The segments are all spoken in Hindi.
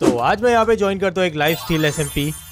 तो आज मैं यहाँ पे ज्वाइन करता हूँ एक लाइफ स्टील एस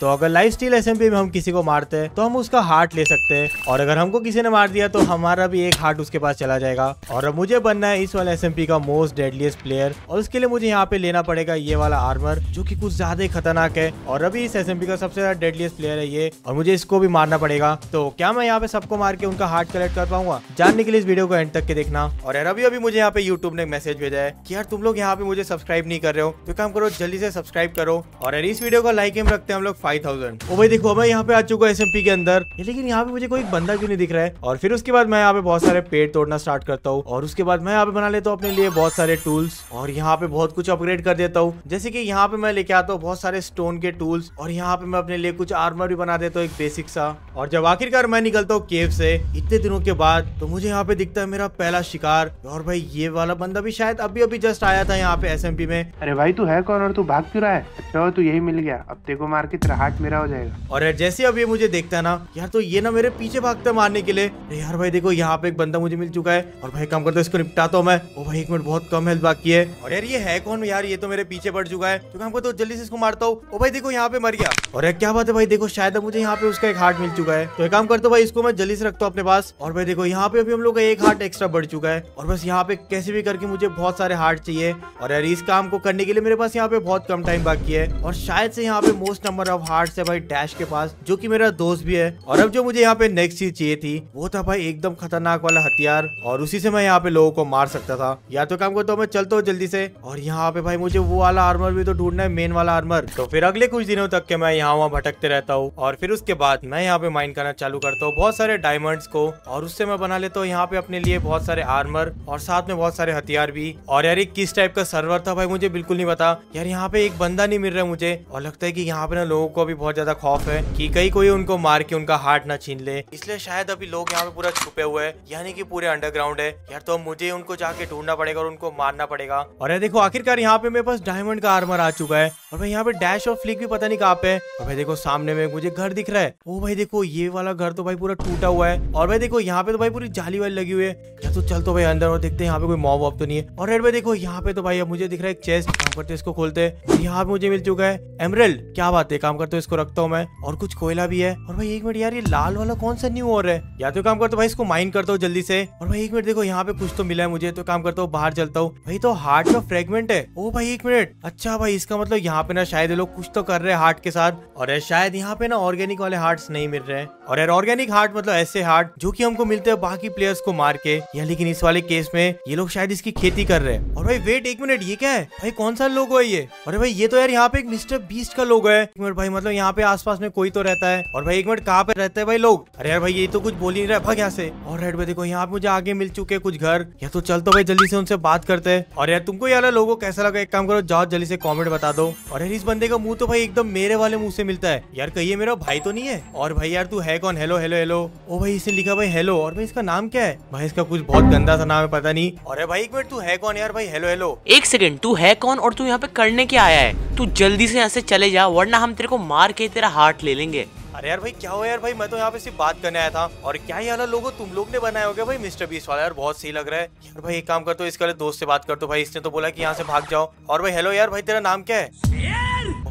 तो अगर लाइफ स्टील एस में हम किसी को मारते हैं तो हम उसका हार्ट ले सकते हैं और अगर हमको किसी ने मार दिया तो हमारा भी एक हार्ट उसके पास चला जाएगा और अब मुझे बनना है इस वाले एस का मोस्ट डेडलीस्ट प्लेयर और उसके लिए मुझे यहाँ पे लेना पड़ेगा ये वाला आर्मर जो की कुछ ज्यादा ही खतरनाक है और अभी इस एस का सबसे ज्यादा डेडलीस्ट प्लेयर है ये और मुझे इसको भी मारना पड़ेगा तो क्या मैं यहाँ पे सबको मार के उनका हार्ट कलेक्ट कर पाऊंगा जानने के लिए इस वीडियो को एंड तक के देखना और अभी अभी मुझे यहाँ पे यूट्यूब ने मैसेज भेजा है की यार तुम लोग यहाँ पे मुझे सब्सक्राइब नहीं कर रहे हो तो काम करो जल्दी से सब्सक्राइब करो और इस वीडियो को लाइक एम रखते हैं हम लोग फाइव थाउजेंड ओ भाई देखो मैं यहाँ पे आ चुका एस के अंदर लेकिन यहाँ पे मुझे कोई बंदा क्यों नहीं दिख रहा है और फिर उसके बाद मैं यहाँ पे बहुत सारे पेड़ तोड़ना स्टार्ट करता हूँ और उसके बाद मैं यहाँ पे बना लेता हूँ अपने लिए बहुत सारे टूल्स और यहाँ पे बहुत कुछ अपग्रेड कर देता हूँ जैसे की यहाँ पे मैं लेके आता हूँ बहुत सारे स्टोन के टूल्स और यहाँ पे मैं अपने लिए कुछ आर्मर भी बना देता हूँ एक बेसिक सा और जब आखिरकार मैं निकलता हूँ केव से इतने दिनों के बाद तो मुझे यहाँ पे दिखता है मेरा पहला शिकार और भाई ये वाला बंदा भी शायद अभी अभी जस्ट आया था यहाँ पे एस में अरे भाई तू है कौन और तू भाग भाग क्यों रहा है अच्छा तू तो यही मिल गया अब तेको मार के तेरा हाथ मेरा हो जाएगा और यार जैसे अब ये मुझे देखता है ना यार तो ये ना मेरे पीछे भागता मारने के लिए अरे यार भाई देखो यहाँ पे एक बंदा मुझे मिल चुका है और भाई काम करता इसको निपटाता तो हूँ मैं ओ भाई एक मिनट बहुत कम हेल्थ बाकी है और यार ये है कौन यार ये तो मेरे पीछे पड़ चुका है तो काम करता हूँ जल्दी से इसको मारता हूँ ओ भाई देखो यहाँ पे मर गया और यार क्या बात है भाई देखो शायद मुझे यहाँ पे उसका एक हार्ट मिल चुका है तो एक काम करता हूँ भाई इसको मैं जल्दी से रखता हूँ अपने पास और भाई देखो यहाँ पे अभी हम लोग का एक हार्ट एक्स्ट्रा बढ़ चुका है और बस यहाँ पे कैसे भी करके मुझे बहुत सारे हार्ट चाहिए और यार इस काम को करने के लिए मेरे पास यहाँ पे बहुत कम टाइम बाकी है और शायद से यहाँ पे मोस्ट नंबर ऑफ हार्ट है भाई डैश के पास जो की मेरा दोस्त भी है और अब जो मुझे यहाँ पे नेक्स्ट चीज चाहिए थी वो था भाई एकदम खतरनाक वाला हथियार और उसी से मैं यहाँ पे लोगों को मार सकता था या तो काम करता तो हूँ मैं चलता हूँ जल्दी से और यहाँ पे भाई मुझे वो वाला आर्मर भी तो ढूंढना है मेन वाला आर्मर तो फिर अगले कुछ दिनों तक के मैं यहाँ वहाँ भटकते रहता हूँ और फिर उसके बाद मैं यहाँ पे माइन करना चालू करता हूँ बहुत सारे डायमंड्स को और उससे मैं बना लेता हूँ यहाँ पे अपने लिए बहुत सारे आर्मर और साथ में बहुत सारे हथियार भी और यार किस टाइप का सर्वर था भाई मुझे बिल्कुल नहीं पता यार यहाँ पे एक बंदा नहीं मिल रहा मुझे और लगता है कि यहाँ पे ना लोगों को अभी बहुत ज्यादा खौफ है कि कहीं कोई उनको मार के उनका हार्ट ना छीन ले इसलिए शायद अभी लोग यहाँ पे पूरा छुपे हुए हैं यानी कि पूरे अंडरग्राउंड है यार तो मुझे उनको जाके ढूंढना पड़ेगा और उनको मारना पड़ेगा और यार देखो आखिरकार यहाँ पे मेरे पास डायमंड का आर्मर आ चुका है और भाई यहाँ पे डैश और फ्लिक भी पता नहीं कहाँ पे और भाई देखो सामने में मुझे घर दिख रहा है वो भाई देखो ये वाला घर तो भाई पूरा टूटा हुआ है और भाई देखो यहाँ पे तो भाई पूरी जाली वाली लगी हुई है या तो चल तो भाई अंदर और देखते हैं यहाँ पे कोई मॉब वॉब तो नहीं है और रेड भाई देखो यहाँ पे तो भाई अब मुझे दिख रहा है एक चेस्ट यहाँ पर इसको खोलते हैं यहाँ यहाँ मुझे मिल चुका है एमरल क्या बात है काम करता हूँ इसको रखता हूँ मैं और कुछ कोयला भी है और भाई एक मिनट यार ये लाल वाला कौन सा न्यू और है या तो काम करता हूँ भाई इसको माइन करता हूँ जल्दी से और भाई एक मिनट देखो यहाँ पे कुछ तो मिला है मुझे तो काम करता हूँ बाहर चलता हूँ भाई तो हार्ट का फ्रेगमेंट है ओ भाई एक मिनट अच्छा भाई इसका मतलब यहाँ पे ना शायद लोग कुछ तो कर रहे हैं हार्ट के साथ और शायद यहाँ पे ना ऑर्गेनिक वाले हार्ट नहीं मिल रहे और यार ऑर्गेनिक हार्ट मतलब ऐसे हार्ट जो की हमको मिलते हैं बाकी प्लेयर्स को मार के या लेकिन इस वाले केस में ये लोग शायद इसकी खेती कर रहे हैं और भाई वेट एक मिनट ये क्या है भाई कौन सा लोग है ये अरे भाई ये तो यार यहाँ पे एक मिस्टर बीस्ट का लोग है एक मिनट भाई मतलब यहाँ पे आसपास में कोई तो रहता है और भाई एक मिनट कहाँ पे रहते है भाई लोग अरे यार भाई ये तो कुछ बोल ही नहीं रहा भाग यहाँ से और राइट भाई देखो यहाँ पे मुझे आगे मिल चुके कुछ घर या तो चल तो भाई जल्दी से उनसे बात करते है और यार तुमको यार लोगो कैसा लगा एक काम करो जाओ जल्दी से कॉमेंट बता दो और यार इस बंदे का मुंह तो भाई एकदम मेरे वाले मुंह से मिलता है यार कहिए मेरा भाई तो नहीं है और भाई यार तू है कौन हेलो हेलो हेलो ओ भाई इसे लिखा भाई हेलो और भाई इसका नाम क्या है भाई इसका कुछ बहुत गंदा सा नाम है पता नहीं और भाई एक मिनट तू है कौन यार भाई हेलो हेलो एक सेकंड तू है कौन और तू यहाँ पे करने क्या आया आया है तू जल्दी से यहाँ से चले जा वरना हम तेरे को मार के तेरा हार्ट ले लेंगे अरे यार भाई क्या हुआ यार भाई मैं तो यहाँ पे सिर्फ बात करने आया था और क्या ही वाला लोगो तुम लोग ने बनाया होगा भाई मिस्टर बीस वाला यार बहुत सही लग रहा है यार भाई एक काम कर तो इसके लिए दोस्त से बात कर तो भाई इसने तो बोला कि यहाँ से भाग जाओ और भाई हेलो यार भाई तेरा नाम क्या है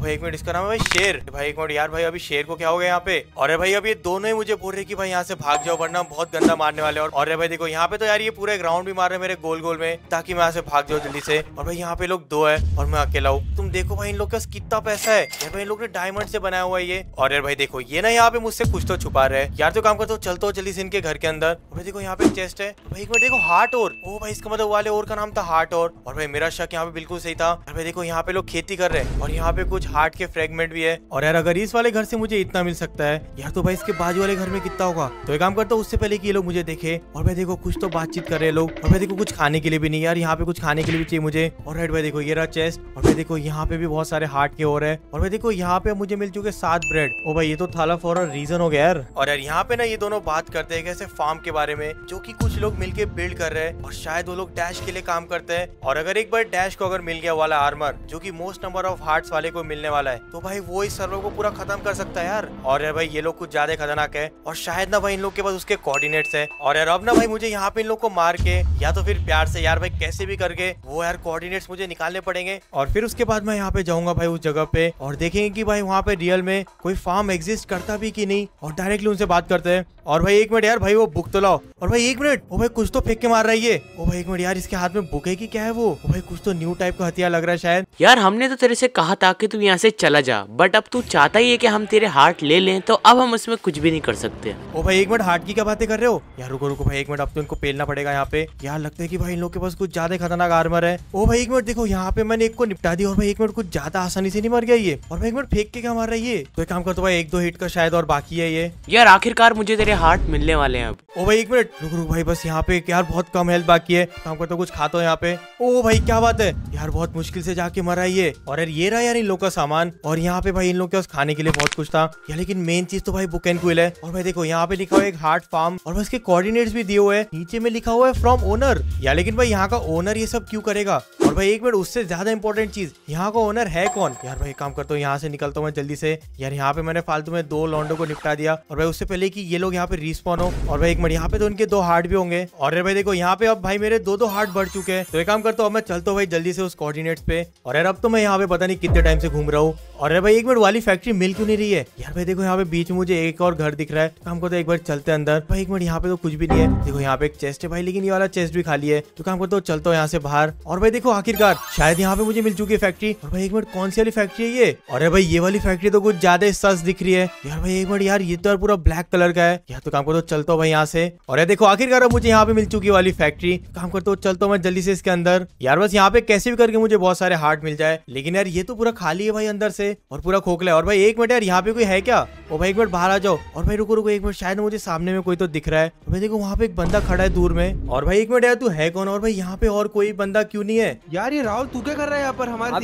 भाई एक मिनट इसका नाम है भाई शेर भाई एक मिनट यार भाई अभी शेर को क्या हो गया यहाँ पे और भाई अभी ये दोनों ही मुझे बोल रहे की भाई यहाँ से भाग जाओ वरना बहुत गंदा मारने वाले और अरे भाई देखो यहाँ पे तो यार ये पूरा ग्राउंड भी मार रहे मेरे गोल गोल में ताकि मैं यहाँ से भाग जाऊँ जल्दी से और भाई यहाँ पे लोग दो है और मैं अकेला हूँ तुम देखो भाई इन लोग के पास कितना पैसा है यार भाई इन लोग ने डायमंड से बनाया हुआ है ये और यार भाई देखो ये ना यहाँ पे मुझसे कुछ तो छुपा रहे यार तो काम करते हो चलते हो जल्दी से इनके घर के अंदर भाई देखो यहाँ पे चेस्ट है भाई एक देखो हार्ट और ओ भाई इसका मतलब वाले और का नाम था हार्ट और और भाई मेरा शक यहाँ पे बिल्कुल सही था भाई देखो यहाँ पे लोग खेती कर रहे हैं और यहाँ पे कुछ हार्ट के फ्रेगमेंट भी है और यार अगर इस वाले घर से मुझे इतना मिल सकता है यार तो भाई इसके बाजू वाले घर में कितना होगा तो एक काम करता हूँ उससे पहले की ये लोग मुझे देखे और भाई देखो कुछ तो बातचीत कर रहे लोग और भाई देखो कुछ खाने के लिए भी नहीं यार यहाँ पे कुछ खाने के लिए भी चाहिए मुझे और राइट भाई देखो ये रहा चेस्ट और भाई देखो यहाँ पे भी बहुत सारे हार्ट के और है और भाई देखो यहाँ पे मुझे मिल चुके सात ब्रेड ओ भाई ये तो थाला फॉर रीजन हो गया यार और यार यहाँ पे ना ये दोनों बात करते हैं कैसे फार्म के बारे में जो की कुछ लोग मिलके बिल्ड कर रहे हैं और शायद वो लोग डैश के लिए काम करते हैं और अगर एक बार डैश को अगर मिल गया वाला आर्मर जो की मोस्ट नंबर ऑफ हार्ट वाले को मिलने मिलने वाला है तो भाई वो इस सर्वर को पूरा खत्म कर सकता है यार और यार भाई ये लोग कुछ ज्यादा खतरनाक है और शायद ना भाई इन लोग के पास उसके कोऑर्डिनेट्स है और यार अब ना भाई मुझे यहाँ पे इन लोग को मार के या तो फिर प्यार से यार भाई कैसे भी करके वो यार कोऑर्डिनेट्स मुझे निकालने पड़ेंगे और फिर उसके बाद मैं यहाँ पे जाऊंगा भाई उस जगह पे और देखेंगे की भाई वहाँ पे रियल में कोई फार्म एग्जिस्ट करता भी की नहीं और डायरेक्टली उनसे बात करते हैं और भाई एक मिनट यार भाई वो बुक तो लाओ और भाई एक मिनट वो भाई कुछ तो फेंक के मार रही है वो भाई एक मिनट यार इसके हाथ में बुक है की क्या है वो भाई कुछ तो न्यू टाइप का हथियार लग रहा है शायद यार हमने तो तेरे से कहा था कि तू यहाँ से चला जा बट अब तू चाहता ही है कि हम तेरे हार्ट ले लें तो अब हम उसमें कुछ भी नहीं कर सकते ओ भाई एक मिनट हार्ट की क्या बातें कर रहे हो यार रुको रुको भाई एक मिनट अब तो इनको पेलना पड़ेगा यहाँ पे यार लगता है कि भाई इन लोग के पास कुछ ज्यादा खतरनाक आर्मर है ओ भाई एक मिनट देखो यहाँ पे मैंने एक को निपटा दिया और भाई एक मिनट कुछ ज्यादा आसानी से नहीं मर गया ये और भाई एक मिनट फेंक के क्या मार रही है तो एक काम कर दो तो भाई एक दो हिट का शायद और बाकी है ये यार आखिरकार मुझे तेरे हार्ट मिलने वाले हैं अब ओ भाई एक मिनट रुक रुक भाई बस यहाँ पे यार बहुत कम हेल्थ बाकी है काम करता कुछ खाता हूँ यहाँ पे ओ भाई क्या बात है यार बहुत मुश्किल से जाके मरा ये और यार ये रहा यार इन लोग का सामान और यहाँ पे भाई इन लोग के पास खाने के लिए बहुत कुछ था या लेकिन मेन चीज तो भाई बुक एंड क्विल है और भाई देखो यहाँ पे लिखा हुआ है एक हार्ट फार्म और इसके कोऑर्डिनेट्स भी दिए हुए हैं नीचे में लिखा हुआ है फ्रॉम ओनर या लेकिन भाई यहाँ का ओनर ये सब क्यों करेगा और भाई एक मिनट उससे ज्यादा इंपॉर्टेंट चीज यहाँ का ओनर है कौन यार भाई काम करता हूँ यहाँ से निकलता हूँ मैं जल्दी से यार यहाँ पे मैंने फालतू में दो लॉन्डो को निपटा दिया और भाई उससे पहले कि ये लोग यहाँ पे रिस्पॉन हो और भाई एक मिनट यहाँ पे तो उनके दो हार्ट भी होंगे और भाई देखो यहाँ पे अब भाई मेरे दो दो हार्ट बढ़ चुके हैं तो एक काम करता हूँ मैं चलता हूँ भाई जल्दी से उस कोऑर्डिनेट्स पे और यार अब तो मैं यहाँ पे पता नहीं कितने टाइम से घूम घूम रहा हूँ और अरे भाई एक मिनट वाली फैक्ट्री मिल क्यों नहीं रही है यार भाई देखो यहाँ पे बीच में मुझे एक और घर दिख रहा है तो काम करते तो एक बार चलते हैं अंदर भाई एक मिनट यहाँ पे तो कुछ भी नहीं है देखो यहाँ पे एक चेस्ट है भाई लेकिन ये वाला चेस्ट भी खाली है तो काम करते हो चलता हूँ यहाँ से बाहर और भाई देखो आखिरकार शायद यहाँ पे मुझे मिल चुकी है फैक्ट्री और भाई एक मिनट कौन सी वाली फैक्ट्री है ये अरे भाई ये वाली फैक्ट्री तो कुछ ज्यादा सस दिख रही है यार भाई एक मिनट यार ये तो यार पूरा ब्लैक कलर का है यार तो काम करते तो चलता हूँ भाई यहाँ से और ये देखो आखिरकार मुझे यहाँ पे मिल चुकी वाली फैक्ट्री काम करते चलता हूँ मैं जल्दी से इसके अंदर यार बस यहाँ पे कैसे भी करके मुझे बहुत सारे हार्ट मिल जाए लेकिन यार ये तो पूरा खाली है भाई अंदर से और पूरा खोखला है और भाई एक मिनट यार यहाँ पे कोई है क्या और भाई एक मिनट बाहर आ जाओ और भाई रुको रुको एक मिनट शायद मुझे सामने में कोई तो दिख रहा है भाई देखो वहाँ पे एक बंदा खड़ा है दूर में और भाई एक मिनट यार तू है कौन और भाई यहाँ पे और कोई बंदा क्यों नहीं है यार ये राहुल तू क्या कर रहा है यहाँ पर हमारे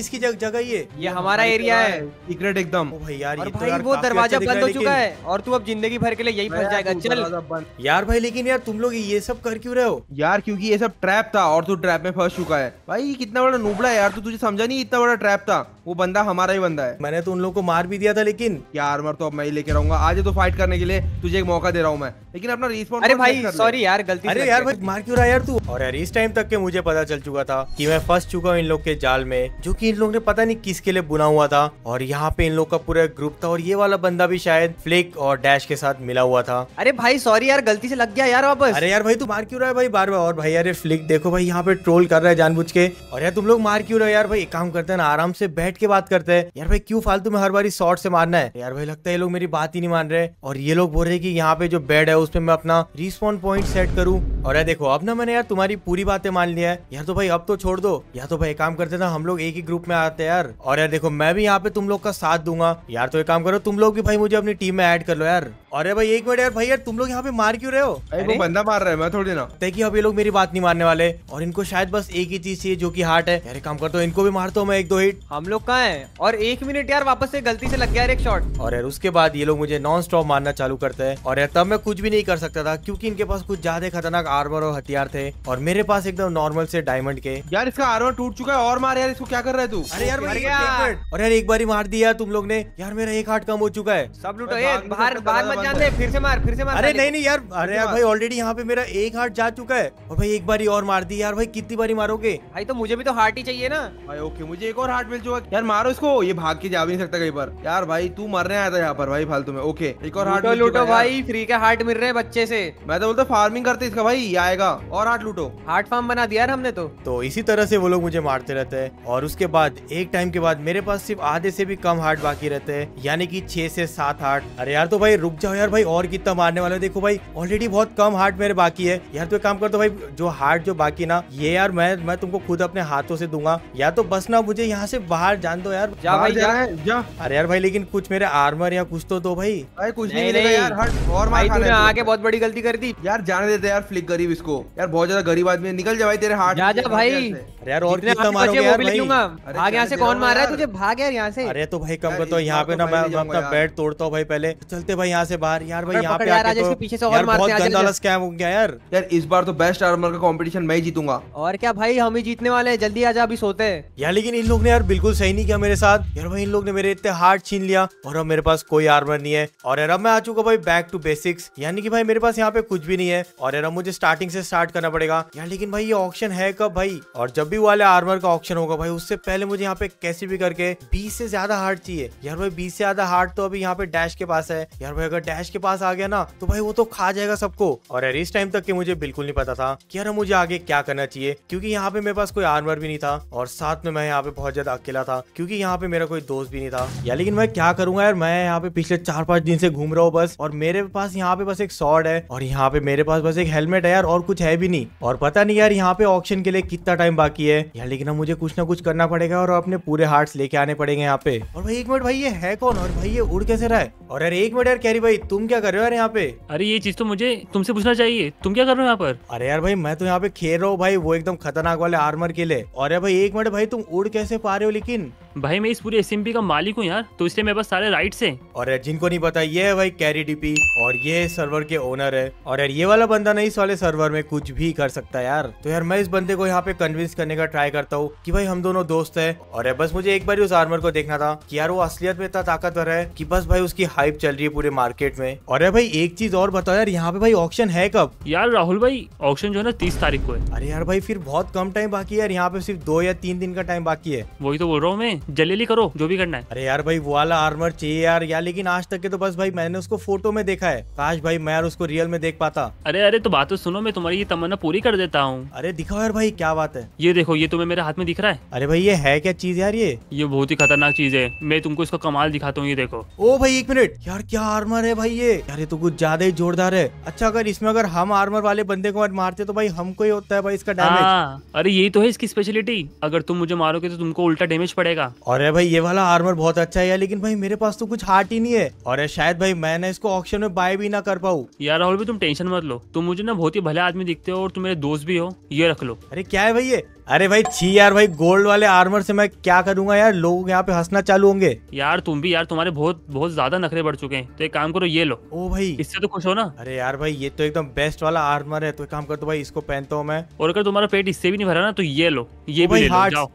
किसकी जगह ये ये हमारा एरिया तो है सीक्रेट एकदम तो यार वो दरवाजा बंद हो चुका है और तू अब जिंदगी भर के लिए यही फंस जाएगा चल यार भाई लेकिन यार तुम लोग ये सब कर क्यों रहे हो यार क्योंकि ये सब ट्रैप था और तू ट्रैप में फंस फंस चुका है भाई ये कितना बड़ा नूबड़ा है यार तू तुझे समझा नहीं इतना बड़ा ट्रैप था वो बंदा हमारा ही बंदा है मैंने तो उन लोगों को मार भी दिया था लेकिन क्या आर्मर तो अब मैं ही लेके रहूंगा आज तो फाइट करने के लिए तुझे एक मौका दे रहा हूँ मैं लेकिन अपना रिस्पॉन्स अरे भाई सॉरी यार गलती अरे यार भाई मार क्यों रहा यार तू और यार इस टाइम तक के मुझे पता चल चुका था कि मैं फंस चुका हूँ इन लोग के जाल में जो कि इन लोग ने पता नहीं किसके लिए बुना हुआ था और यहाँ पे इन लोग का पूरा ग्रुप था और ये वाला बंदा भी शायद फ्लिक और डैश के साथ मिला हुआ था अरे भाई सॉरी यार गलती से लग गया यार वापस अरे यार भाई तू मार क्यों रहा है भाई बार बार और भाई यार फ्लिक देखो भाई यहाँ पे ट्रोल कर कर रहे हैं जानबूझ के और यार तुम लोग मार क्यों रहे यार भाई एक काम करते हैं ना आराम से बैठ के बात करते हैं यार भाई क्यों फालतू में हर बार शॉर्ट से मारना है यार भाई लगता है ये लोग मेरी बात ही नहीं मान रहे और ये लोग बोल रहे की यहाँ पे जो बेड है उसमें मैं अपना रिस्पॉन्ड पॉइंट सेट करूँ और यार देखो अब ना मैंने यार तुम्हारी पूरी बातें मान लिया है यार तो भाई अब तो छोड़ दो या तो भाई काम करते ना हम लोग एक ही ग्रुप में आते हैं यार और यार देखो मैं भी यहाँ पे तुम लोग का साथ दूंगा यार तो एक काम करो तुम लोग भी भाई मुझे अपनी टीम में ऐड कर लो यार और यार भाई एक मिनट यार भाई यार तुम लोग यहाँ पे मार क्यों रहे हो वो बंदा मार रहे हैं मैं थोड़ी ना देखिए अब ये लोग मेरी बात नहीं मानने वाले और इनको शायद बस एक ही चीज चाहिए जो की हार्ट है अरे काम कर दो इनको भी मारता तो हूँ मैं एक दो हिट हम लोग कहा है और एक मिनट यार वापस से गलती से लग गया एक शॉट और यार उसके बाद ये लोग मुझे नॉन स्टॉप मारना चालू करते हैं और यार तब मैं कुछ भी नहीं कर सकता था क्योंकि इनके पास कुछ ज्यादा खतरनाक आर्मर और हथियार थे और मेरे पास एकदम नॉर्मल से डायमंड के यार इसका आर्मर टूट चुका है और मार यार इसको क्या कर रहा है तू अरे यार और यार एक बार ही मार दिया तुम लोग ने यार मेरा एक हार्ट कम हो चुका है सब लूटो बाहर बाहर मत जाने फिर से मार फिर से मार अरे नहीं नहीं यार अरे यार भाई ऑलरेडी यहाँ पे मेरा एक हार्ट जा चुका है और भाई एक बार ही और मार दी यार भाई कितनी बारी मारोगे भाई तो मुझे भी तो हार्ट ही चाहिए ना भाई ओके मुझे एक और हार्ट मिल चुका यार मारो इसको ये भाग के जा भी नहीं सकता कहीं पर यार भाई तू मरने आया था यहाँ पर भाई फालतू में ओके एक और हार्ट लूटो भाई फ्री के हार्ट मिल रहे हैं बच्चे से मैं तो बोलता फार्मिंग करते इसका भाई ये आएगा और हार्ट लूटो हार्ट फार्म बना दिया हमने तो तो इसी तरह से वो लोग मुझे मारते रहते हैं और उसके बाद एक टाइम के बाद मेरे पास सिर्फ आधे से भी कम हार्ट बाकी रहते हैं यानी कि छह से सात हार्ट अरे यार तो भाई रुक जाओ यार भाई और कितना मारने वाले देखो भाई ऑलरेडी बहुत कम हार्ट मेरे बाकी है यार तो एक काम कर दो तो भाई जो हार्ट जो बाकी ना ये यार मैं मैं मैं तुमको खुद अपने हाथों से दूंगा या तो बस ना मुझे यहाँ से बाहर जान दो यार जा भाई जा, जा अरे यार भाई लेकिन कुछ मेरे आर्मर या कुछ तो दो भाई भाई कुछ नहीं, नहीं, नहीं यार हट और मार तूने आके बहुत बड़ी गलती कर दी यार जाने देते यार फ्लिक गरीब इसको यार बहुत ज्यादा गरीब आदमी निकल जा भाई तेरे हाथ भाई यार और कितना मारोगे भाग यहाँ से कौन मार रहा है तुझे भाग यार यहाँ से अरे तो भाई कम करो तो यहाँ पे तो ना मैं अपना बेड तोड़ता हूँ भाई पहले चलते भाई यहाँ से बाहर यार भाई यहाँ पे तो पीछे से और मारते हैं यार हो गया यार यार इस बार तो बेस्ट आर्मर का कॉम्पिटिशन मैं जीतूंगा और क्या क्या भाई हम ही जीतने वाले हैं जल्दी आजा अभी सोते हैं यार लेकिन इन लोग ने यार बिल्कुल सही नहीं किया मेरे साथ यार भाई इन लोग ने मेरे इतने हार्ड छीन लिया और अब मेरे पास कोई आर्मर नहीं है और यार अब मैं आ चुका भाई बैक टू बेसिक्स यानी कि भाई मेरे पास यहाँ पे कुछ भी नहीं है और यार मुझे स्टार्टिंग से स्टार्ट करना पड़ेगा यार लेकिन भाई ये ऑप्शन है कब भाई और जब भी वाले आर्मर का ऑप्शन होगा भाई उससे पहले मुझे यहाँ पे कैसे भी करके बीस से ज्यादा हार्ड चाहिए यार भाई बीस से ज्यादा हार्ड तो अभी यहाँ पे डैश के पास है यार भाई अगर डैश के पास आ गया ना तो भाई वो तो खा जाएगा सबको और यार इस टाइम तक के मुझे बिल्कुल नहीं पता था कि यार मुझे आगे क्या करना चाहिए क्योंकि यहाँ पे मेरे पास कोई आर्मर भी नहीं था और साथ में मैं यहाँ पे बहुत ज्यादा अकेला था क्योंकि यहाँ पे मेरा कोई दोस्त भी नहीं था या लेकिन मैं क्या करूंगा यार मैं यहाँ पे पिछले चार पांच दिन से घूम रहा हूँ बस और मेरे पास यहाँ पे बस एक शॉर्ट है और यहाँ पे मेरे पास बस एक हेलमेट है यार और कुछ है भी नहीं और पता नहीं यार यहाँ पे ऑप्शन के लिए कितना टाइम बाकी है यार लेकिन मुझे कुछ ना कुछ करना पड़ेगा और अपने पूरे हार्ट लेके आने पड़ेंगे यहाँ पे और भाई एक मिनट भाई ये है कौन और भाई ये उड़ कैसे रहा है और यार एक मिनट यार कैरी भाई तुम क्या कर रहे हो यार यहाँ पे अरे ये चीज तो मुझे तुमसे पूछना चाहिए तुम क्या कर रहे हो यहाँ पर अरे यार भाई मैं तो यहाँ पे खेल रहा हूँ भाई वो एकदम खतरनाक वाले आर्मर के लिए और भाई एक मिनट भाई तुम उड़ कैसे पा रहे हो लेकिन भाई मैं इस पूरे एस का मालिक हूँ यार तो इसलिए मेरे पास सारे राइट है और जिनको नहीं पता ये है भाई कैरी डीपी और ये सर्वर के ओनर है और यार ये वाला बंदा नहीं इस वाले सर्वर में कुछ भी कर सकता यार तो यार मैं इस बंदे को यहाँ पे कन्विंस करने का ट्राई करता हूँ की भाई हम दोनों दोस्त है और बस मुझे एक बार उस आर्मर को देखना था की यार वो असलियत में इतना ताकतवर है की बस भाई उसकी हाइप चल रही है पूरे मार्केट में और भाई एक चीज और बताओ यार यहाँ पे भाई ऑप्शन है कब यार राहुल भाई ऑप्शन जो है ना तीस तारीख को है अरे यार भाई फिर बहुत बहुत कम टाइम बाकी है यार यहाँ पे सिर्फ दो या तीन दिन का टाइम बाकी है वही तो बोल रहा हूँ मैं जलेली करो जो भी करना है अरे यार भाई वो वाला आर्मर चाहिए यार यार लेकिन आज तक के तो बस भाई मैंने उसको फोटो में देखा है काश भाई मैं यार उसको रियल में देख पाता अरे अरे तो बात तो सुनो मैं तुम्हारी ये तमन्ना पूरी कर देता हूँ अरे दिखाओ यार भाई क्या बात है ये देखो ये तुम्हें तो मेरे हाथ में दिख रहा है अरे भाई ये है क्या चीज यार ये ये बहुत ही खतरनाक चीज है मैं तुमको इसका कमाल दिखाता हूँ ये देखो ओ भाई एक मिनट यार क्या आर्मर है भाई ये यार ये तो कुछ ज्यादा ही जोरदार है अच्छा अगर इसमें अगर हम आर्मर वाले बंदे को मारते तो भाई हमको ही होता है भाई इसका डैमेज अरे यही तो है इसकी स्पेशलिटी अगर तुम मुझे मारोगे तो तुमको उल्टा डैमेज पड़ेगा और भाई ये वाला आर्मर बहुत अच्छा है लेकिन भाई मेरे पास तो कुछ हार्ट ही नहीं है और शायद भाई मैं इसको ऑप्शन में बाय भी ना कर पाऊँ यार राहुल भी तुम टेंशन मत लो तुम मुझे ना बहुत ही भले आदमी दिखते हो और तुम मेरे दोस्त भी हो ये रख लो अरे क्या है भाई ये अरे भाई छी यार भाई गोल्ड वाले आर्मर से मैं क्या करूंगा यार लोग यहाँ पे हंसना चालू होंगे यार तुम भी यार तुम्हारे बहुत बहुत ज्यादा नखरे बढ़ चुके हैं तो एक काम करो ये लो ओ भाई इससे तो खुश हो ना अरे यार भाई ये तो एकदम बेस्ट वाला आर्मर है तो एक काम कर दो तो भाई इसको पहनता हूँ मैं और अगर तुम्हारा पेट इससे भी नहीं भरा ना तो ये लो ये भी ले लो,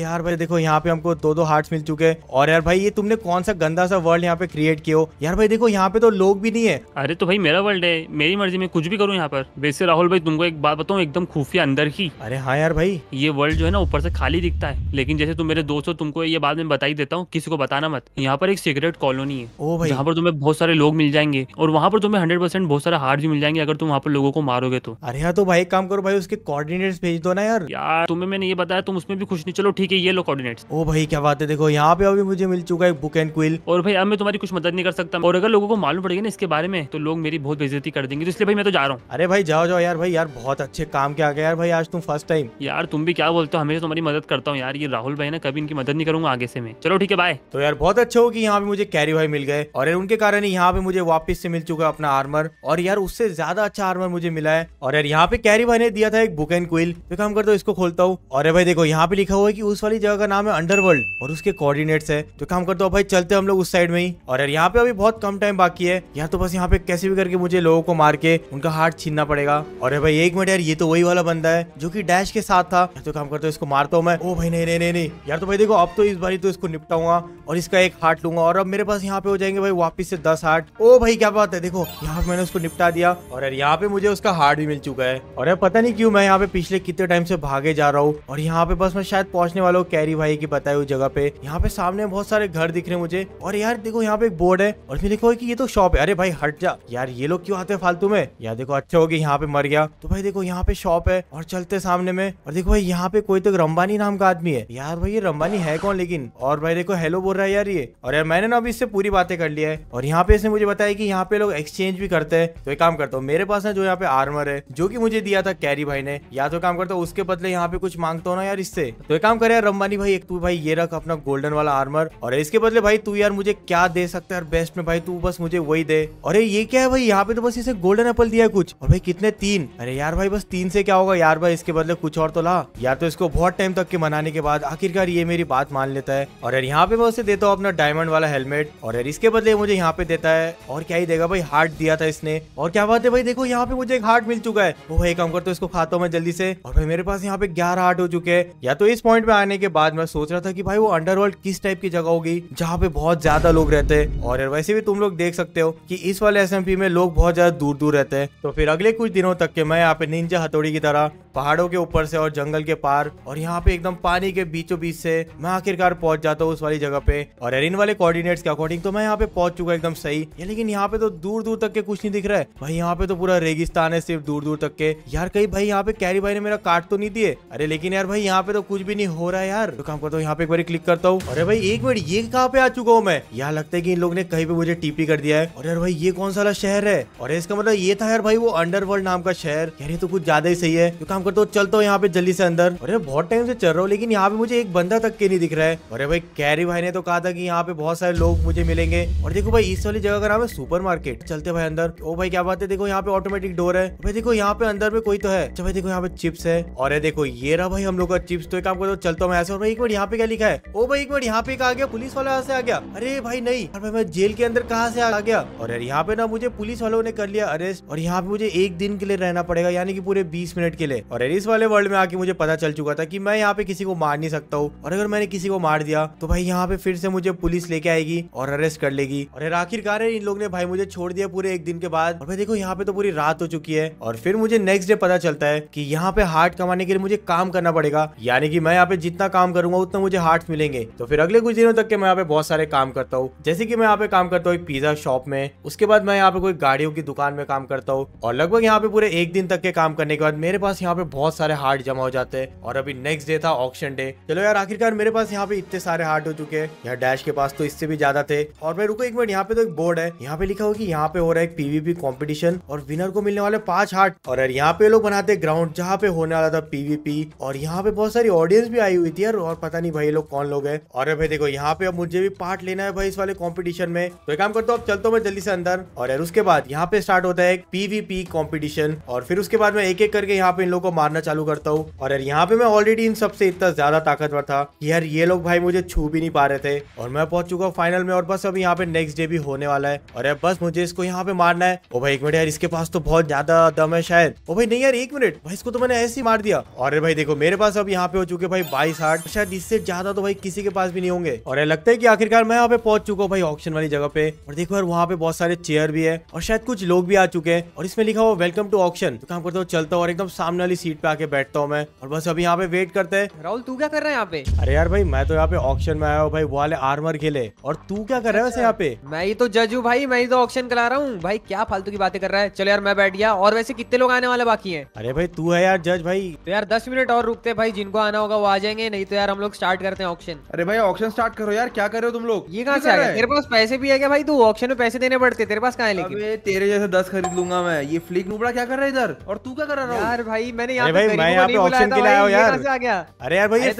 यार भाई देखो यहाँ पे हमको दो दो हार्ट मिल चुके हैं और यार भाई ये तुमने कौन सा गंदा सा वर्ल्ड यहाँ पे क्रिएट किया हो यार भाई देखो यहाँ पे तो लोग भी नहीं है अरे तो भाई मेरा वर्ल्ड है मेरी मर्जी में कुछ भी करूँ यहाँ पर वैसे राहुल भाई तुमको एक बात बताऊँ एकदम खुफिया अंदर की अरे हाँ यार भाई ये वर्ल्ड जो है ना ऊपर से खाली दिखता है लेकिन जैसे तुम मेरे दोस्त हो तुमको ये बाद में बताई देता हूँ किसी को बताना मत यहाँ पर एक सीक्रेट कॉलोनी है यहाँ पर तुम्हें बहुत सारे लोग मिल जाएंगे और वहाँ पर तुम्हें हंड्रेड परसेंट बहुत सारे हार्ड मिल जाएंगे अगर तुम वहाँ पर लोगों को मारोगे तो अरे यहाँ तो भाई काम करो भाई उसके कोऑर्डिनेट्स भेज दो ना यार यार तुम्हें मैंने ये बताया तुम उसमें भी खुश नहीं चलो ठीक है ये लो कोऑर्डिनेट्स ओ भाई क्या बात है देखो यहाँ पे अभी मुझे मिल चुका है बुक एंड क्विल और भाई अब मैं तुम्हारी कुछ मदद नहीं कर सकता और अगर लोगों को मालूम पड़ेगा ना इसके बारे में तो लोग मेरी बहुत बेजती कर देंगे तो इसलिए भाई मैं तो जा रहा हूँ अरे भाई जाओ जाओ यार भाई यार बहुत अच्छे काम के आ गया यार भाई आज तुम फर्स्ट टाइम यार तुम भी क्या बोलते हो हमेशा तुम्हारी मदद करता हूँ यार ये राहुल भाई ना कभी इनकी मदद नहीं करूंगा आगे से मैं चलो ठीक है बाय तो यार बहुत अच्छा हो कि यहाँ पे मुझे कैरी भाई मिल गए और यार उनके कारण यहाँ पे मुझे वापस से मिल चुका अपना आर्मर और यार उससे ज्यादा अच्छा आर्मर मुझे मिला है और यार यहाँ पे कैरी भाई ने दिया था एक बुक एंड क्विल तो काम करता हूँ इसको खोलता हूँ और भाई देखो यहाँ पे लिखा हुआ है की उस वाली जगह का नाम है अंडरवर्ल्ड और उसके कोऑर्डिनेट्स है तो काम करता हूँ भाई चलते हम लोग उस साइड में ही और यार यहाँ पे अभी बहुत कम टाइम बाकी है यहाँ तो बस यहाँ पे कैसे भी करके मुझे लोगों को मार के उनका हार्ट छीनना पड़ेगा और भाई एक मिनट यार ये तो वही वाला बंदा है जो की डैश के साथ था था तो काम करते इसको मारता हूँ मैं ओ भाई नहीं नहीं नहीं नहीं यार तो भाई देखो अब तो इस बार तो इसको निपटाऊंगा और इसका एक हार्ट लूंगा और अब मेरे पास यहाँ पे हो जाएंगे भाई वापिस से दस हार्ट ओ भाई क्या बात है देखो यहाँ पे मैंने उसको निपटा दिया और यार यहाँ पे मुझे उसका हार्ट भी मिल चुका है और यार पता नहीं क्यों मैं यहाँ पे पिछले कितने टाइम से भागे जा रहा हूँ और यहाँ पे बस मैं शायद पहुंचने वाला हूँ कैरी भाई की बताई हुई जगह पे यहाँ पे सामने बहुत सारे घर दिख रहे मुझे और यार देखो यहाँ पे एक बोर्ड है और फिर देखो की ये तो शॉप है अरे भाई हट जा यार ये लोग क्यों आते हैं फालतू में यार देखो अच्छे हो गए यहाँ पे मर गया तो भाई देखो यहाँ पे शॉप है और चलते सामने में और देखो भाई यहाँ पे कोई तो रंबानी नाम का आदमी है यार भाई ये रंबानी है कौन लेकिन और भाई देखो हेलो बोल रहा है यार ये और यार मैंने ना अभी इससे पूरी बातें कर लिया है और यहाँ पे इसने मुझे बताया कि यहाँ पे लोग एक्सचेंज भी करते हैं तो एक काम करता हूँ मेरे पास ना जो यहाँ पे आर्मर है जो कि मुझे दिया था कैरी भाई ने या तो काम करता हूँ उसके बदले यहाँ पे कुछ मांगता हूँ ना यार इससे तो एक काम करे यार रंबानी भाई एक तू भाई ये रख अपना गोल्डन वाला आर्मर और इसके बदले भाई तू यार मुझे क्या दे सकता है बेस्ट में भाई तू बस मुझे वही दे और ये क्या है भाई यहाँ पे तो बस इसे गोल्डन एप्पल दिया है कुछ और भाई कितने तीन अरे यार भाई बस तीन से क्या होगा यार भाई इसके बदले कुछ और तो ला यार तो इसको बहुत टाइम तक के मनाने के बाद आखिरकार ये मेरी बात मान लेता है और यार यहाँ पे मैं उसे से देता हूँ अपना डायमंड वाला हेलमेट और यार इसके बदले मुझे यहाँ पे देता है और क्या ही देगा भाई हार्ट दिया था इसने और क्या बात है भाई देखो यहाँ पे मुझे एक हार्ट मिल चुका है वो भाई काम करता इसको खाता हूँ मैं जल्दी से और भाई मेरे पास यहाँ पे ग्यारह हार्ट हो चुके हैं या तो इस पॉइंट पे आने के बाद मैं सोच रहा था की भाई वो अंडरवर्ल्ड किस टाइप की जगह होगी जहाँ पे बहुत ज्यादा लोग रहते हैं और यार वैसे भी तुम लोग देख सकते हो कि इस वाले एस में लोग बहुत ज्यादा दूर दूर रहते हैं तो फिर अगले कुछ दिनों तक के मैं यहाँ पे निंजा हथौड़ी की तरह पहाड़ों के ऊपर से और जंगल के पार और यहाँ पे एकदम पानी के बीचों बीच से मैं आखिरकार पहुंच जाता हूँ उस वाली जगह पे पे और एरिन वाले कोऑर्डिनेट्स के अकॉर्डिंग तो मैं यहाँ पे पहुंच चुका एकदम सही ये लेकिन यहाँ पे तो दूर दूर तक के कुछ नहीं दिख रहा है भाई यहाँ पे तो पूरा रेगिस्तान है सिर्फ दूर दूर तक के यार कही भाई यहाँ पे कैरी भाई ने मेरा कार्ड तो नहीं दिए अरे लेकिन यार भाई यहाँ पे तो कुछ भी नहीं हो रहा है यार तो काम करता हूँ यहाँ पे एक बार क्लिक करता हूँ अरे भाई एक मिनट ये कहाँ पे आ चुका हूँ मैं यहाँ लगता है की इन लोग ने कहीं पे मुझे टीपी कर दिया है और यार भाई ये कौन सा शहर है और इसका मतलब ये था यार भाई वो अंडरवर्ल्ड नाम का शहर यार ये तो कुछ ज्यादा ही सही है तो काम करता हूँ चलता हूँ यहाँ पे जल्दी से अंदर अरे बहुत टाइम से चल रहा हूँ लेकिन यहाँ पे मुझे एक बंदा तक के नहीं दिख रहा है अरे भाई कैरी भाई ने तो कहा था कि यहाँ पे बहुत सारे लोग मुझे मिलेंगे और देखो भाई इस वाली जगह का नाम है सुपर मार्केट चलते भाई अंदर ओ भाई क्या बात है देखो यहाँ पे ऑटोमेटिक डोर है भाई देखो यहाँ पे अंदर में कोई तो है भाई देखो यहाँ पे चिप्स है और देखो ये रहा भाई हम लोग का चिप्स तो एक काम करो चलता हूँ ऐसे और भाई एक मिनट यहाँ पे क्या लिखा है ओ भाई एक मिनट यहाँ पे आ गया पुलिस वाला यहाँ से आ गया अरे भाई नहीं अरे मैं जेल के अंदर कहाँ से आ गया और यार यहाँ पे ना मुझे पुलिस वालों ने कर लिया अरेस्ट और यहाँ पे मुझे एक दिन के लिए रहना पड़ेगा यानी कि पूरे बीस मिनट के लिए और इस वाले वर्ल्ड में आके मुझे पता चल चुका था की मैं यहाँ पे किसी को मार नहीं सकता हूँ और अगर मैंने किसी को मार दिया तो भाई यहाँ पे फिर फिर से मुझे पुलिस लेके आएगी और अरेस्ट कर लेगी और आखिरकार इन लोग ने भाई मुझे छोड़ दिया पूरे एक दिन के बाद और देखो यहाँ पे तो पूरी रात हो चुकी है और फिर मुझे नेक्स्ट डे पता चलता है की यहाँ पे हार्ट कमाने के लिए मुझे काम करना पड़ेगा यानी की मैं यहाँ पे जितना काम करूंगा उतना मुझे हार्ट मिलेंगे तो फिर अगले कुछ दिनों तक के मैं यहाँ पे बहुत सारे काम करता हूँ जैसे की मैं यहाँ पे काम करता हूँ एक पिज्जा शॉप में उसके बाद मैं यहाँ पे कोई गाड़ियों की दुकान में काम करता हूँ और लगभग यहाँ पे पूरे एक दिन तक के काम करने के बाद मेरे पास यहाँ पे बहुत सारे हार्ट जमा हो जाते हैं और अभी नेक्स्ट डे था ऑप्शन डे चलो यार आखिरकार मेरे पास यहाँ पे इतने सारे हार्ट हो चुके हैं यहाँ डैश के पास तो इससे भी ज्यादा थे और मैं रुको एक मिनट यहाँ पे तो एक बोर्ड है यहाँ पे लिखा हुआ कि यहाँ पे हो रहा है एक पीवीपी कॉम्पिटिशन और विनर को मिलने वाले पांच हार्ट और यार यहाँ पे लोग बनाते ग्राउंड जहाँ पे होने वाला था पीवीपी और यहाँ पे बहुत सारी ऑडियंस भी आई हुई थी यार और पता नहीं भाई लोग कौन लोग है और भाई देखो यहाँ पे अब मुझे भी पार्ट लेना है भाई इस वाले कॉम्पिटिशन में तो एक काम करता हूँ अब चलता हूँ मैं जल्दी से अंदर और यार उसके बाद यहाँ पे स्टार्ट होता है पीवीपी कॉम्पिटिशन और फिर उसके बाद मैं एक एक करके यहाँ पे इन लोगों को मारना चालू करता हूँ और यार यहाँ पे मैं ऑलरेडी इन सबसे इतना ज्यादा ताकतवर था यार ये लोग भाई मुझे छू भी नहीं पा रहे थे पहले और मैं पहुंच चुका हूँ फाइनल में और बस अभी यहाँ पे नेक्स्ट डे भी होने वाला है और यार बस मुझे इसको यहाँ पे मारना है ओ भाई एक मिनट यार इसके पास तो बहुत ज्यादा दम है शायद ओ भाई नहीं यार एक मिनट भाई इसको तो मैंने ऐसे ही मार दिया और भाई देखो मेरे पास अब यहाँ पे हो चुके भाई बाईस आठ शायद इससे ज्यादा तो भाई किसी के पास भी नहीं होंगे और लगता है की आखिरकार मैं यहाँ पे पहुंच चुका हूँ भाई ऑप्शन वाली जगह पे और देखो यार वहाँ पे बहुत सारे चेयर भी है और शायद कुछ लोग भी आ चुके हैं और इसमें लिखा हुआ वेलकम टू ऑप्शन तो काम करता हूँ चलता हूँ और एकदम सामने वाली सीट पे आके बैठता हूँ मैं और बस अभी यहाँ पे वेट करते हैं राहुल तू क्या कर रहा है यहाँ पे अरे यार भाई मैं तो यहाँ पे ऑप्शन में आया हूँ भाई वाले आर्मर के लिए और तू क्या कर रहा है वैसे अच्छा। यहाँ पे मैं ही तो जज हूँ भाई मैं ही तो ऑप्शन करा रहा हूँ भाई क्या फालतू की बातें कर रहा है चलो यार मैं बैठ गया और वैसे कितने लोग आने वाले बाकी है अरे भाई तू है यार जज भाई तो यार दस मिनट और रुकते भाई जिनको आना होगा वो आ जाएंगे नहीं तो यार हम लोग स्टार्ट करते हैं ऑप्शन अरे भाई ऑप्शन स्टार्ट करो यार क्या कर रहे हो तुम लोग ये कहाँ से आ गया तेरे पास पैसे भी है क्या भाई तू ऑप्शन में पैसे देने पड़ते तेरे पास कहा है लेकिन तेरे जैसे दस खरीद लूंगा मैं ये फ्लिक नुबड़ा क्या कर रहा है इधर और तू क्या कर रहा है यार भाई मैंने यहाँ पे ऑप्शन के लिए आया यार अरे यार भाई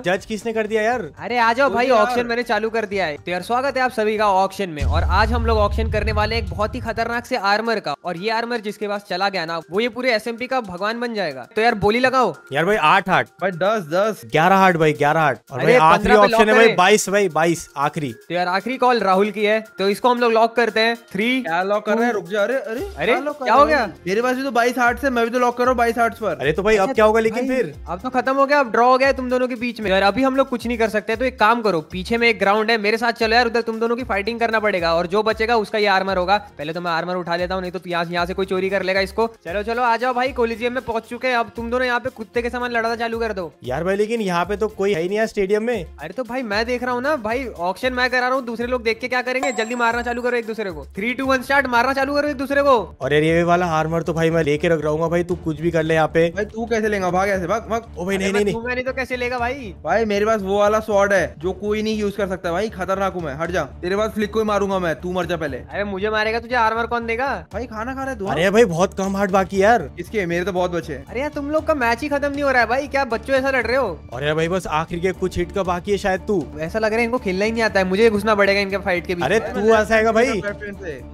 जज तो किसने कर दिया यार अरे आ जाओ भाई ऑप्शन ऑप्शन मैंने चालू कर दिया है तो यार स्वागत है आप सभी का ऑक्शन में और आज हम लोग ऑक्शन करने वाले एक बहुत ही खतरनाक से आर्मर का और ये आर्मर जिसके पास चला गया ना वो ये पूरे एस का भगवान बन जाएगा तो यार बोली लगाओ यार भाई आठ आठ भाई दस दस ग्यारह आठ भाई ग्यारह आठ और भाई आखिरी ऑप्शन है भाई बाईस भाई बाईस आखिरी तो यार आखिरी कॉल राहुल की है तो इसको हम लोग लॉक करते हैं थ्री लॉक कर रहे हैं रुक जा अरे अरे अरे क्या हो गया मेरे पास भी तो बाईस आठ से मैं भी तो लॉक कर रहा हूँ बाईस आठ पर अरे तो भाई अब अच्छा, क्या होगा लेकिन फिर अब तो खत्म हो गया अब ड्रॉ हो गया तुम दोनों के बीच में तो यार अभी हम लोग कुछ नहीं कर सकते तो एक काम करो पीछे पीछे में एक ग्राउंड है मेरे साथ चलो यार उधर तुम दोनों की फाइटिंग करना पड़ेगा और जो बचेगा उसका ये आर्मर होगा पहले तो मैं आर्मर उठा लेता हूँ नहीं तो यहाँ यहाँ से कोई चोरी कर लेगा इसको चलो चलो आ जाओ भाई कोलिजियम में पहुंच चुके हैं अब तुम दोनों यहाँ पे कुत्ते के सामान लड़ना चालू कर दो यार भाई लेकिन यहाँ पे तो कोई है नहीं स्टेडियम में अरे तो भाई मैं देख रहा हूँ ना भाई ऑप्शन मैं करा रहा हूँ दूसरे लोग देख के क्या करेंगे जल्दी मारना चालू करो एक दूसरे को थ्री टू वन स्टार्ट मारना चालू करो एक दूसरे को और ये वाला आर्मर तो भाई मैं लेके रख रहा भाई तू कुछ भी कर ले यहाँ पे भाई तू कैसे लेगा भाग ऐसे भाग भाग ओ भाई नहीं नहीं तो कैसे लेगा भाई भाई मेरे पास वो वाला शॉर्ट है जो कोई नहीं नहीं यूज कर सकता भाई खतरनाक हूँ मैं हट जा तेरे बाद फ्लिक को ही मारूंगा मैं तू मर जा पहले अरे मुझे मारेगा तुझे आर्मर कौन देगा भाई खाना खा रहे तू अरे हाँ? भाई बहुत कम हार्ट बाकी यार इसके मेरे तो बहुत बचे अरे यार तुम लोग का मैच ही खत्म नहीं हो रहा है भाई क्या बच्चों ऐसा लड़ रहे हो अरे भाई बस आखिर के कुछ हिट का बाकी है शायद तू ऐसा लग रहा है इनको खेलना ही नहीं आता है मुझे घुसना पड़ेगा इनके फाइट के अरे तू ऐसा है भाई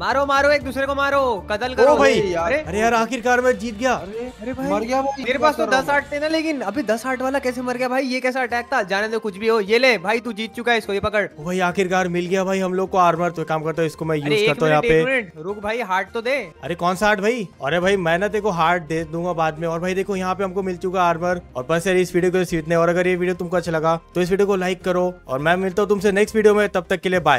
मारो मारो एक दूसरे को मारो कतल करो भाई अरे यार आखिरकार मैं जीत गया अरे भाई मर गया मेरे पास तो दस आठ थे ना लेकिन अभी दस आठ वाला कैसे मर गया भाई ये कैसा अटैक था जाने दो कुछ भी हो ये ले भाई तू जीत चुका चुका है इसको ये पकड़ भाई आखिरकार मिल गया भाई हम लोग को आर्मर तो काम करता हूँ इसको मैं यूज करता हूँ यहाँ पे रुक भाई हार्ट तो दे अरे कौन सा हार्ट भाई अरे भाई मैं ना देखो हार्ट दे दूंगा बाद में और भाई देखो यहाँ पे हमको मिल चुका आर्मर और बस यार इस वीडियो को सीखने और अगर ये वीडियो तुमको अच्छा लगा तो इस वीडियो को लाइक करो और मैं मिलता हूँ तुमसे नेक्स्ट वीडियो में तब तक के लिए बाय